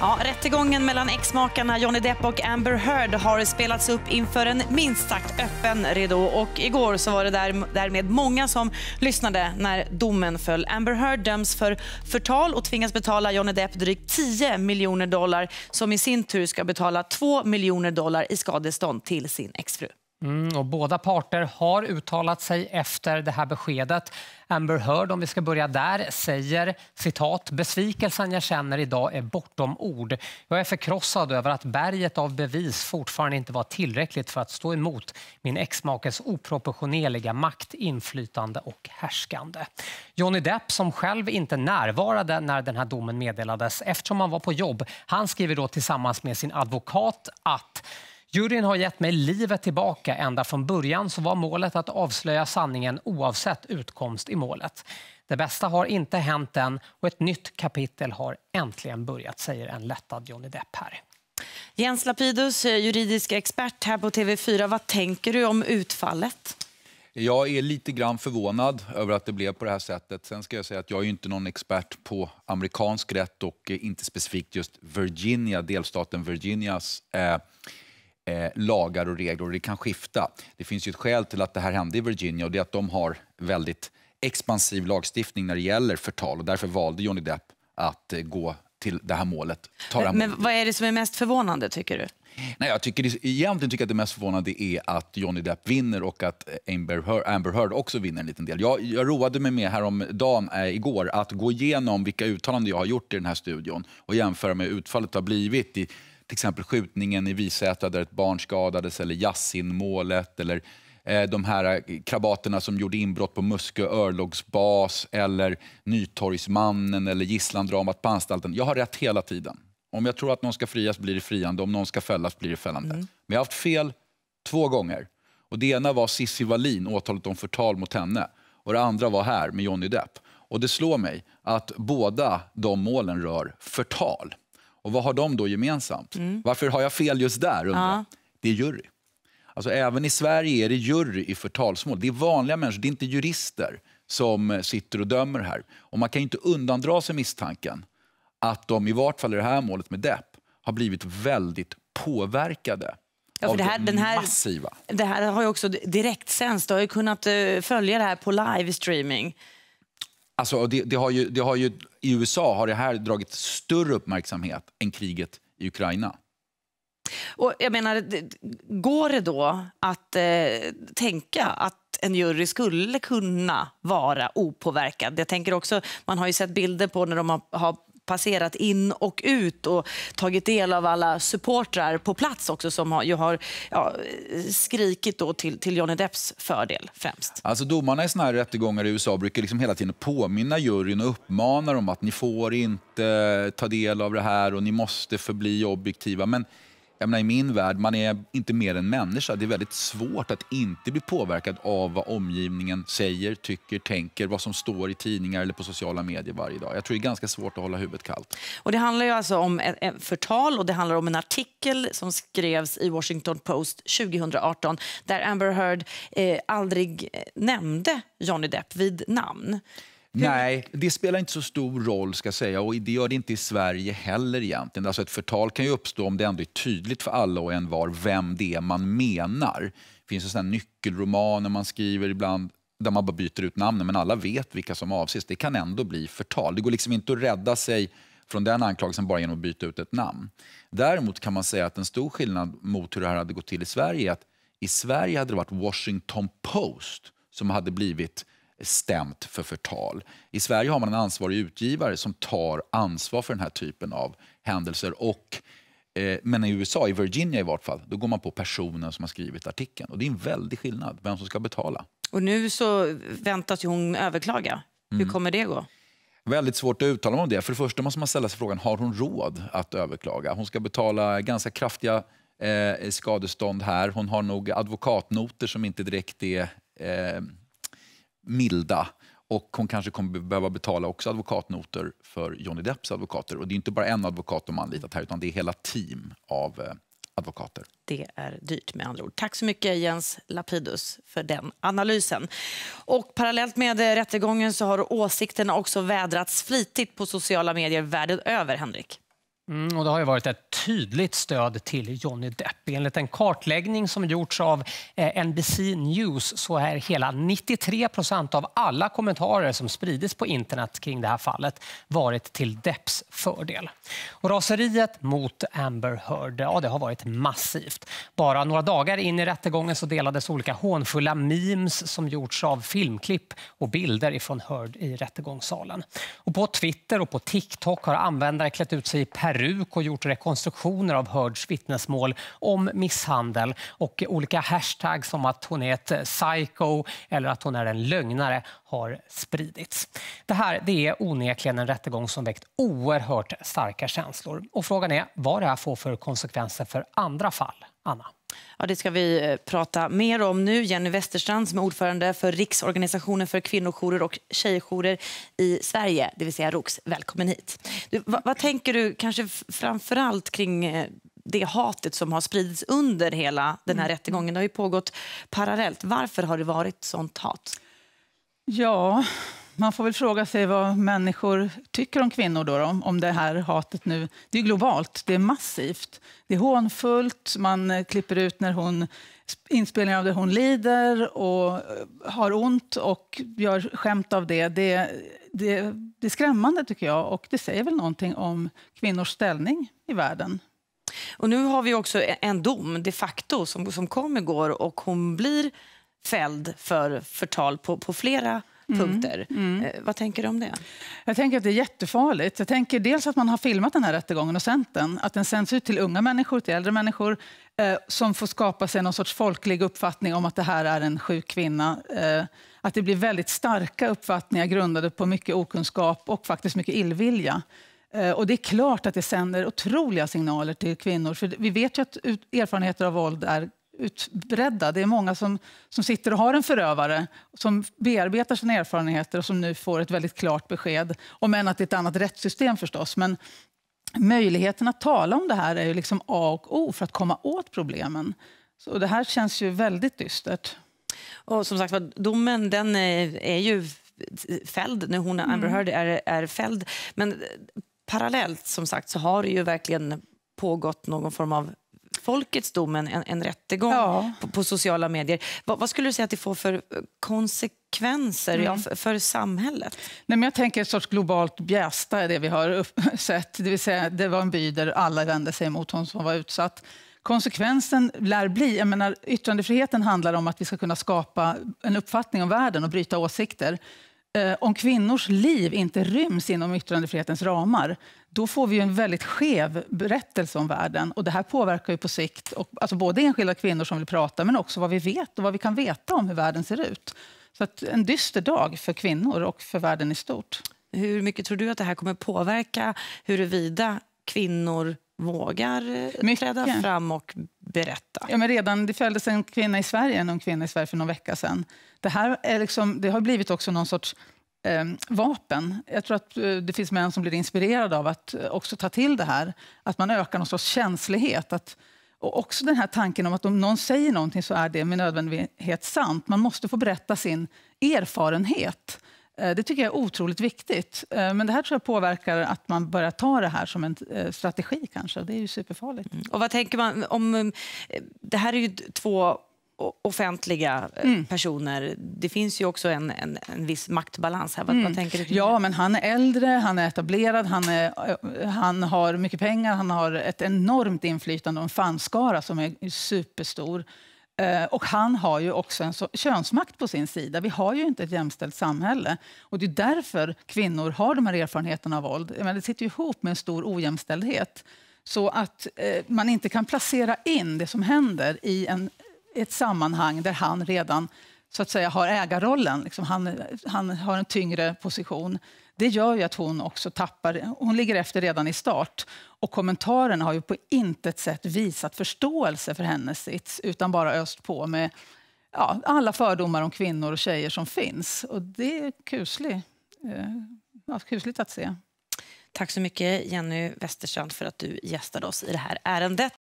Ja, rättegången mellan exmakarna Johnny Depp och Amber Heard har spelats upp inför en minst sagt öppen ridå och igår så var det där, därmed många som lyssnade när domen föll. Amber Heard döms för förtal och tvingas betala Johnny Depp drygt 10 miljoner dollar som i sin tur ska betala 2 miljoner dollar i skadestånd till sin exfru. Mm, och båda parter har uttalat sig efter det här beskedet. Amber Heard, om vi ska börja där, säger citat “Besvikelsen jag känner idag är bortom ord. Jag är förkrossad över att berget av bevis fortfarande inte var tillräckligt för att stå emot min exmakes oproportionerliga makt, inflytande och härskande.” Johnny Depp, som själv inte närvarade när den här domen meddelades eftersom han var på jobb, han skriver då tillsammans med sin advokat att Juryn har gett mig livet tillbaka. Ända från början så var målet att avslöja sanningen oavsett utkomst i målet. Det bästa har inte hänt än och ett nytt kapitel har äntligen börjat, säger en lättad Johnny Depp här. Jens Lapidus, juridisk expert här på TV4. Vad tänker du om utfallet? Jag är lite grann förvånad över att det blev på det här sättet. Sen ska jag säga att jag är inte någon expert på amerikansk rätt och inte specifikt just Virginia, delstaten Virginias eh, Eh, lagar och regler och det kan skifta. Det finns ju ett skäl till att det här hände i Virginia och det är att de har väldigt expansiv lagstiftning när det gäller förtal och därför valde Johnny Depp att eh, gå till det här målet. det här Men vad är det som är mest förvånande tycker du? Nej, jag tycker, egentligen tycker jag att det mest förvånande är att Johnny Depp vinner och att Amber Heard, Amber Heard också vinner en liten del. Jag, jag roade mig med häromdagen, äh, igår, att gå igenom vilka uttalanden jag har gjort i den här studion och jämföra med hur utfallet har blivit i till exempel skjutningen i Visätra där ett barn skadades eller Yassin-målet eller eh, de här eh, krabaterna som gjorde inbrott på Muskö örlogsbas eller Nytorgsmannen eller gisslandramat på anstalten. Jag har rätt hela tiden. Om jag tror att någon ska frias blir det friande, om någon ska fällas blir det fällande. Mm. Men jag har haft fel två gånger. Och det ena var Cissi Wallin, åtalet om förtal mot henne. Och det andra var här med Johnny Depp. Och det slår mig att båda de målen rör förtal. Och vad har de då gemensamt? Mm. Varför har jag fel just där? Undrar. Ja. Det är jury. Alltså, även i Sverige är det jury i förtalsmål. Det är vanliga människor, det är inte jurister som eh, sitter och dömer här. Och man kan inte undandra sig misstanken att de, i vart fall i det här målet med Depp, har blivit väldigt påverkade Ja, för det här, den här, massiva. Det här har ju också direkt sänds. Du har ju kunnat eh, följa det här på livestreaming. Alltså, det, det, har ju, det har ju, I USA har det här dragit större uppmärksamhet än kriget i Ukraina. Och jag menar, går det då att eh, tänka att en jury skulle kunna vara opåverkad? Jag tänker också, man har ju sett bilder på när de har, har passerat in och ut och tagit del av alla supportrar på plats också som har, ju har ja, skrikit då till, till Johnny Depps fördel främst. Alltså domarna i sådana här rättegångar i USA brukar liksom hela tiden påminna juryn och uppmana dem att ni får inte ta del av det här och ni måste förbli objektiva. Men jag menar, i min värld, man är inte mer än människa. Det är väldigt svårt att inte bli påverkad av vad omgivningen säger, tycker, tänker, vad som står i tidningar eller på sociala medier varje dag. Jag tror det är ganska svårt att hålla huvudet kallt. Och det handlar ju alltså om ett förtal och det handlar om en artikel som skrevs i Washington Post 2018 där Amber Heard eh, aldrig eh, nämnde Johnny Depp vid namn. Nej, det spelar inte så stor roll ska säga och det gör det inte i Sverige heller egentligen. Alltså ett förtal kan ju uppstå om det ändå är tydligt för alla och en var vem det är man menar. Det finns sådana nyckelromaner man skriver ibland där man bara byter ut namnen men alla vet vilka som avses. Det kan ändå bli förtal. Det går liksom inte att rädda sig från den anklagelsen bara genom att byta ut ett namn. Däremot kan man säga att en stor skillnad mot hur det här hade gått till i Sverige är att i Sverige hade det varit Washington Post som hade blivit stämt för förtal. I Sverige har man en ansvarig utgivare som tar ansvar för den här typen av händelser. Och, eh, men i USA, i Virginia i vart fall, då går man på personen som har skrivit artikeln. Och Det är en väldig skillnad vem som ska betala. Och nu så väntas ju hon överklaga. Hur mm. kommer det gå? Väldigt svårt att uttala mig om det. För det första måste man ställa sig frågan, har hon råd att överklaga? Hon ska betala ganska kraftiga eh, skadestånd här. Hon har nog advokatnoter som inte direkt är eh, milda och hon kanske kommer behöva betala också advokatnoter för Johnny Depps advokater. Och det är inte bara en advokat de anlitat här utan det är hela team av eh, advokater. Det är dyrt med andra ord. Tack så mycket Jens Lapidus för den analysen. Och parallellt med eh, rättegången så har åsikterna också vädrats flitigt på sociala medier världen över, Henrik. Mm, och det har varit ett tydligt stöd till Johnny Depp. Enligt en kartläggning som gjorts av eh, NBC News så är hela 93 procent av alla kommentarer som spridits på internet kring det här fallet varit till Depps fördel. Och raseriet mot Amber Heard ja, det har varit massivt. Bara några dagar in i rättegången så delades olika hånfulla memes som gjorts av filmklipp och bilder från Heard i rättegångssalen. Och på Twitter och på TikTok har användare klätt ut sig i per peruk och gjort rekonstruktioner av Hurds vittnesmål om misshandel. Och olika hashtags som att hon är ett psycho eller att hon är en lögnare har spridits. Det här det är onekligen en rättegång som väckt oerhört starka känslor. Och frågan är vad det här får för konsekvenser för andra fall. Anna. Ja, det ska vi eh, prata mer om nu. Jenny Westerstrand som är ordförande för Riksorganisationen för kvinnojourer och tjejjourer i Sverige, det vill säga ROKS. Välkommen hit. Du, vad, vad, tänker du kanske framför allt kring eh, det hatet som har spridits under hela den här mm. rättegången? Det har ju pågått parallellt. Varför har det varit sånt hat? Ja, man får väl fråga sig vad människor tycker om kvinnor då, då, om det här hatet nu. Det är globalt, det är massivt. Det är hånfullt, man eh, klipper ut när hon, inspelningar av det hon lider och eh, har ont och gör skämt av det. Det, det. det är skrämmande tycker jag och det säger väl någonting om kvinnors ställning i världen. Och nu har vi också e-, en dom de facto som, som kom igår och hon blir fälld för förtal på, på flera Mm, punkter. Mm. Mm. Vad tänker du om det? Jag tänker att det är jättefarligt. Jag tänker dels att man har filmat den här rättegången och sänt den. Att den sänds ut till unga människor, till äldre människor eh, som får skapa sig någon sorts folklig uppfattning om att det här är en sjuk kvinna. Eh, att det blir väldigt starka uppfattningar grundade på mycket okunskap och faktiskt mycket illvilja. Eh, och det är klart att det sänder otroliga signaler till kvinnor. För vi vet ju att erfarenheter av våld är utbredda. Det är många som, som sitter och har en förövare som bearbetar sina erfarenheter och som nu får ett väldigt klart besked. Om än att det är ett annat rättssystem förstås. Men möjligheten att tala om det här är ju liksom A och O för att komma åt problemen. Så det här känns ju väldigt dystert. Och som sagt domen den eh, är ju fälld nu. Hon, Amber mm. Heard, är, är fälld. Men eh, parallellt som sagt så har det ju verkligen pågått någon form av folkets dom än en, en rättegång ja. på, på, sociala medier. Va, vad skulle du säga att det får för eh, konsekvenser mm. ja, för, för, samhället? Nej, men jag tänker ett sorts globalt bjästa är det vi har upp, sett. Det vill säga, det var en by där alla vände sig mot hon som var utsatt. Konsekvensen lär bli... Jag menar, yttrandefriheten handlar om att vi ska kunna skapa en uppfattning om världen och bryta åsikter. Eh, om kvinnors liv inte ryms inom yttrandefrihetens ramar, då får vi en väldigt skev berättelse om världen. Och det här påverkar ju på sikt och, alltså både enskilda kvinnor som vill prata, men också vad vi vet och vad vi kan veta om hur världen ser ut. Så en dyster dag för kvinnor och för världen i stort. Hur mycket tror du att det här kommer påverka huruvida kvinnor vågar eh, mycket. träda fram och berätta. Ja, men redan, det följdes en kvinna i Sverige, en ung kvinna i Sverige för någon vecka sedan. Det här är liksom, det har blivit också någon sorts eh, vapen. Jag tror att eh, det finns män som blir inspirerade av att eh, också ta till det här. Att man ökar någon sorts känslighet. Att, och också den här tanken om att om någon säger någonting så är det med nödvändighet sant. Man måste få berätta sin erfarenhet. Eh, det tycker jag är otroligt viktigt. Eh, men det här tror jag påverkar att man börjar ta det här som en eh, strategi kanske. Det är ju superfarligt. Mm. Och vad tänker man om... Det här är ju två offentliga mm. personer. Det finns ju också en, en, en viss maktbalans här. Vad, mm. vad tänker du? Ja, men han är äldre, han är etablerad, han, är, han har mycket pengar, han har ett enormt inflytande och en fanskara som är superstor. Eh, och han har ju också en könsmakt på sin sida. Vi har ju inte ett jämställt samhälle. Och det är därför kvinnor har de här erfarenheterna av våld. Men det sitter ihop med en stor ojämställdhet. Så att eh, man inte kan placera in det som händer i en, ett sammanhang där han redan så att säga har ägarrollen, liksom han, han har en tyngre position, det gör ju att hon också tappar, hon ligger efter redan i start. Och kommentarerna har ju på intet sätt visat förståelse för hennes sits, utan bara öst på med ja, alla fördomar om kvinnor och tjejer som finns. Och det är kusligt, eh, ja, kusligt att se. Tack så mycket, Jenny Westerstrand, för att du gästade oss i det här ärendet.